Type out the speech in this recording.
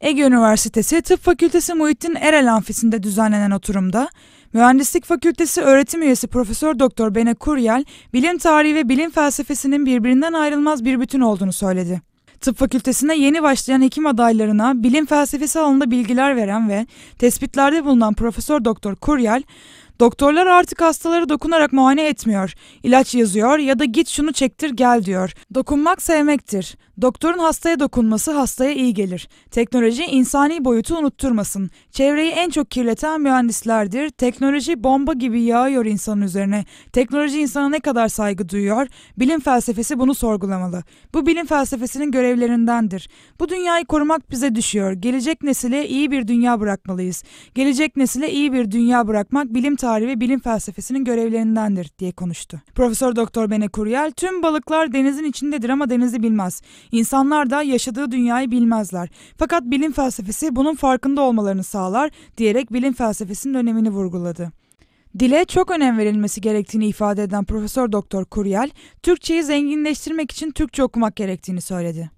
Ege Üniversitesi Tıp Fakültesi Muhittin Erel Amfisi'nde düzenlenen oturumda Mühendislik Fakültesi öğretim üyesi Profesör Doktor Bene Kuryel, bilim tarihi ve bilim felsefesinin birbirinden ayrılmaz bir bütün olduğunu söyledi. Tıp fakültesine yeni başlayan hekim adaylarına bilim felsefesi alanında bilgiler veren ve tespitlerde bulunan Profesör Doktor Kuryel, Doktorlar artık hastaları dokunarak muayene etmiyor. İlaç yazıyor ya da git şunu çektir gel diyor. Dokunmak sevmektir. Doktorun hastaya dokunması hastaya iyi gelir. Teknoloji insani boyutu unutturmasın. Çevreyi en çok kirleten mühendislerdir. Teknoloji bomba gibi yağıyor insanın üzerine. Teknoloji insana ne kadar saygı duyuyor? Bilim felsefesi bunu sorgulamalı. Bu bilim felsefesinin görevlerindendir. Bu dünyayı korumak bize düşüyor. Gelecek nesile iyi bir dünya bırakmalıyız. Gelecek nesile iyi bir dünya bırakmak bilim tarihinin tarihi ve bilim felsefesinin görevlerindendir diye konuştu. Profesör Doktor Bene tüm balıklar denizin içindedir ama denizi bilmez. İnsanlar da yaşadığı dünyayı bilmezler. Fakat bilim felsefesi bunun farkında olmalarını sağlar diyerek bilim felsefesinin önemini vurguladı. Dile çok önem verilmesi gerektiğini ifade eden Profesör Doktor Kuriel, Türkçeyi zenginleştirmek için Türkçe okumak gerektiğini söyledi.